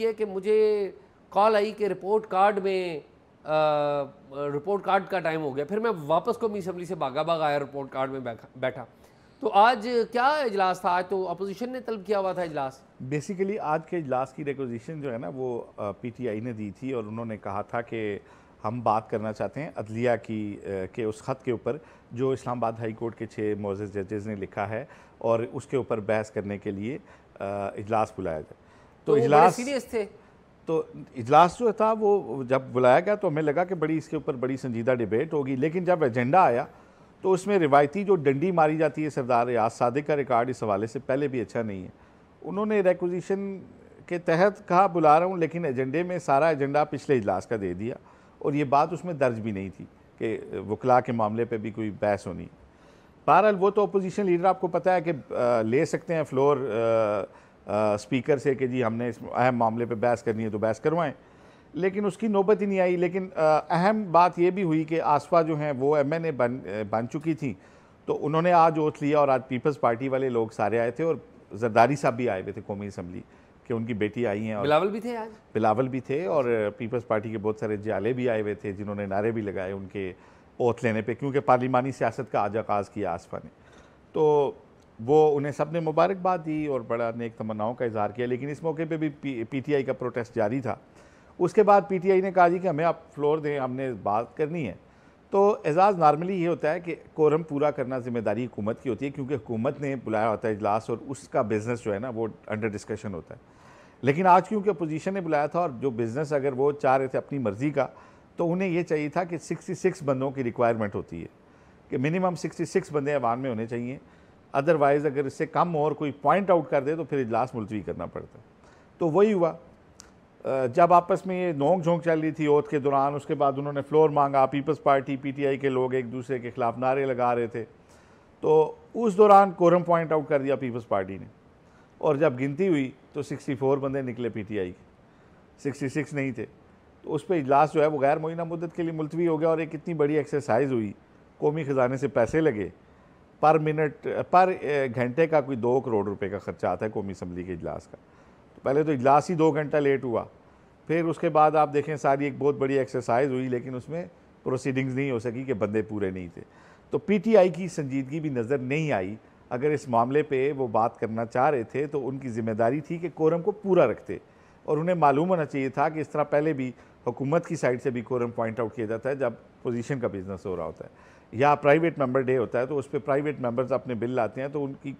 ये कि मुझे कॉल आई कि रिपोर्ट कार्ड में आ, रिपोर्ट कार्ड का टाइम हो गया फिर मैं वापस कौमी असम्बली से भागा भागा आया रिपोर्ट कार्ड में बैठा तो आज क्या इजलास था आज तो अपोजिशन ने तलब किया हुआ था इजलास बेसिकली आज के इजलास की रिकोजिशन जो है ना वो पी टी आई ने दी थी और उन्होंने कहा था कि हम बात करना चाहते हैं अदलिया की के उस ख़त के ऊपर जो इस्लामाबाद हाई कोर्ट के छः मोज़ जजेज़ ने लिखा है और उसके ऊपर बहस करने के लिए इजलास बुलाया जाए तो, तो इजलास सीरियस थे तो इजलास जो था वो जब बुलाया गया तो हमें लगा कि बड़ी इसके ऊपर बड़ी संजीदा डिबेट होगी लेकिन जब एजेंडा आया तो उसमें रिवायती जो डंडी मारी जाती है सरदार रियाज सादिक का रिकॉर्ड इस हवाले से पहले भी अच्छा नहीं है उन्होंने रेकोजिशन के तहत कहा बुला रहा हूँ लेकिन एजेंडे में सारा एजेंडा पिछले इजलास का दे दिया और ये बात उसमें दर्ज भी नहीं थी कि वकला के मामले पर भी कोई बहस होनी बहरहाल वो तो अपोजिशन लीडर आपको पता है कि ले सकते हैं फ्लोर आ, स्पीकर से कि जी हमने इस अहम मामले पे बहस करनी है तो बहस करवाएं लेकिन उसकी नौबत ही नहीं आई लेकिन अहम बात यह भी हुई कि आसफा जो हैं वो एम एन ए बन बन चुकी थी तो उन्होंने आज ओथ लिया और आज पीपल्स पार्टी वाले लोग सारे आए थे और जरदारी साहब भी आए हुए थे कौमी असम्बली कि उनकी बेटी आई हैं और बिलावल भी थे आज बिलावल भी थे और पीपल्स पार्टी के बहुत सारे जाले भी आए हुए थे जिन्होंने नारे भी लगाए उनके ओथ लेने पे क्योंकि पार्लिमानी सियासत का आज आगाज़ किया आसफा ने तो वो उन्हें सब ने मुबारकबाद दी और बड़ा नेक तमन्नाओं का इजहार किया लेकिन इस मौके पे भी पी टी आई का प्रोटेस्ट जारी था उसके बाद पी टी आई ने कहा जी कि हमें आप फ्लोर दें हमने बात करनी है तो एजाज़ नॉर्मली ये होता है कि कोरम पूरा करना जिम्मेदारी हुकूमत की होती है क्योंकि हुकूमत ने बुलाया होता है इजलास और उसका बिज़नेस जो है ना वो अंडर डिस्कशन होता है लेकिन आज क्योंकि अपोजीशन ने बुलाया था और जो बिज़नेस अगर वो चाह रहे थे अपनी मर्ज़ी का तो उन्हें ये चाहिए था कि सिक्स बंदों की रिक्वायरमेंट होती है कि मिनिमम सिक्स बंदे अवान में होने चाहिए अदरवाइज़ अगर इससे कम और कोई पॉइंट आउट कर दे तो फिर इजलास मुलतवी करना पड़ता है तो वही हुआ जब आपस में ये नोंक झोंक चल रही थी ओथ के दौरान उसके बाद उन्होंने फ्लोर मांगा पीपल्स पार्टी पीटीआई के लोग एक दूसरे के ख़िलाफ़ नारे लगा रहे थे तो उस दौरान कोरम पॉइंट आउट कर दिया पीपल्स पार्टी ने और जब गिनती हुई तो 64 बंदे निकले पीटीआई के 66 नहीं थे तो उस पर इजलास जो है वो गैर मुइना मदद के लिए मुलतवी हो गया और एक इतनी बड़ी एक्सरसाइज हुई कौमी ख़जाने से पैसे लगे पर मिनट पर घंटे का कोई दो करोड़ रुपए का ख़र्चा आता है कौमी असम्बली के इजलास का तो पहले तो इजलास ही दो घंटा लेट हुआ फिर उसके बाद आप देखें सारी एक बहुत बड़ी एक्सरसाइज हुई लेकिन उसमें प्रोसीडिंग्स नहीं हो सकी कि बंदे पूरे नहीं थे तो पीटीआई की संजीदगी भी नज़र नहीं आई अगर इस मामले पे वो बात करना चाह रहे थे तो उनकी जिम्मेदारी थी कि कोरम को पूरा रखते और उन्हें मालूम होना चाहिए था कि इस तरह पहले भी हुकूमत की साइड से भी कोरम पॉइंट आउट किया जाता है जब पोजीशन का बिजनेस हो रहा होता है या प्राइवेट मेंबर डे होता है तो उस पर प्राइवेट मेंबर्स अपने बिल लाते हैं तो उनकी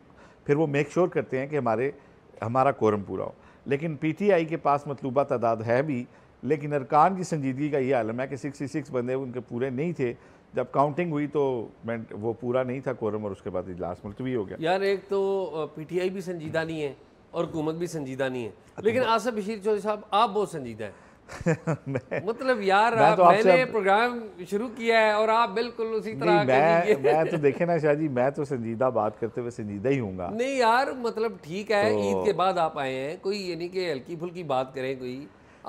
फिर वो मेक श्योर करते हैं कि हमारे हमारा कोरम पूरा हो लेकिन पीटीआई के पास मतलूबा तादाद है भी लेकिन अरकान की संजीदगी का ये आलम है कि सिक्सटी सिक्स बंदे उनके पूरे नहीं थे जब काउंटिंग हुई तो मैं वो पूरा नहीं था कोरम और उसके बाद इजलास मुलतवी हो गया यार एक तो पीटीआई भी संजीदा नहीं है और हुकूमत भी संजीदा नहीं है लेकिन आसफ बशीर चौधरी साहब आप बहुत संजीदा हैं मतलब यार मैं तो आप मैंने प्रोग्राम शुरू किया है और आप बिल्कुल उसी तरह मैं मैं तो देखे ना शाह जी मैं तो संजीदा बात करते हुए संजीदा ही हूँ नहीं यार मतलब ठीक है तो... ईद के बाद आप आए हैं कोई यानी कि हल्की फुल्की बात करें कोई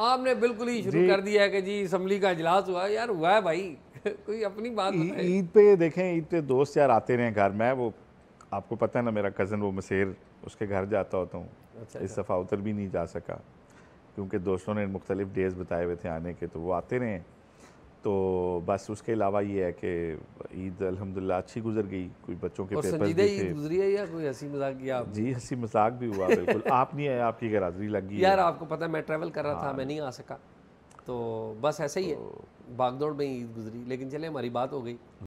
आपने बिल्कुल ही शुरू कर दिया है कि जी असम्बली का इजलास हुआ यार हुआ है भाई कोई अपनी बात ईद पे देखें ईद पे दोस्त यार आते रहे घर में वो आपको पता है ना मेरा कज़न वो मसेर उसके घर जाता होता हूँ अच्छा, इस अच्छा। दफ़ा उतर भी नहीं जा सका क्योंकि दोस्तों ने मुख्तलिफ़ डेज़ बताए हुए थे आने के तो वो आते रहे तो बस उसके अलावा ये है कि ईद अलहमदिल्ला अच्छी गुजर गई कोई बच्चों के पेपर गुजरी है या कोई हंसी मजाक किया आप जी हंसी मजाक भी हुआ बिल्कुल आप नहीं आए आपकी गरादरी लगी यार आपको पता है मैं ट्रैवल कर रहा था हाँ। मैं नहीं आ सका तो बस ऐसे ही है तो बागदौड़ में ईद गुजरी लेकिन चले हमारी बात हो गई